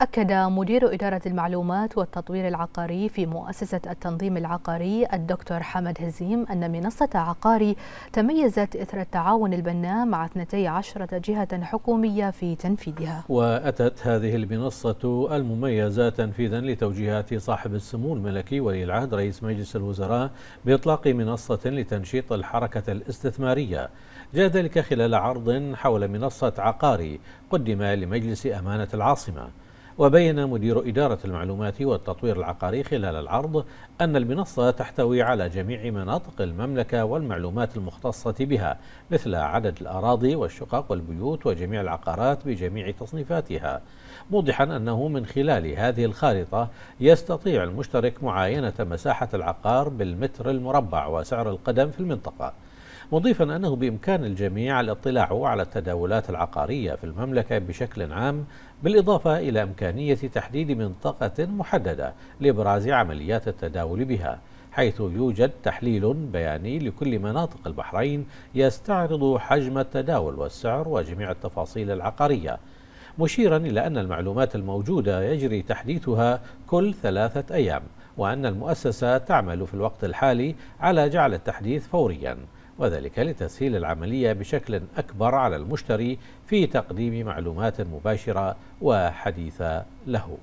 أكد مدير إدارة المعلومات والتطوير العقاري في مؤسسة التنظيم العقاري الدكتور حمد هزيم أن منصة عقاري تميزت إثر التعاون البناء مع 12 جهة حكومية في تنفيذها وأتت هذه المنصة المميزة تنفيذا لتوجيهات صاحب السمو الملكي ولي العهد رئيس مجلس الوزراء بإطلاق منصة لتنشيط الحركة الاستثمارية جاء ذلك خلال عرض حول منصة عقاري قدم لمجلس أمانة العاصمة وبين مدير إدارة المعلومات والتطوير العقاري خلال العرض أن المنصة تحتوي على جميع مناطق المملكة والمعلومات المختصة بها مثل عدد الأراضي والشقق والبيوت وجميع العقارات بجميع تصنيفاتها موضحا أنه من خلال هذه الخارطة يستطيع المشترك معاينة مساحة العقار بالمتر المربع وسعر القدم في المنطقة مضيفا أنه بإمكان الجميع الاطلاع على التداولات العقارية في المملكة بشكل عام بالإضافة إلى إمكانية تحديد منطقة محددة لإبراز عمليات التداول بها حيث يوجد تحليل بياني لكل مناطق البحرين يستعرض حجم التداول والسعر وجميع التفاصيل العقارية مشيرا إلى أن المعلومات الموجودة يجري تحديثها كل ثلاثة أيام وأن المؤسسة تعمل في الوقت الحالي على جعل التحديث فوريا وذلك لتسهيل العملية بشكل أكبر على المشتري في تقديم معلومات مباشرة وحديثة له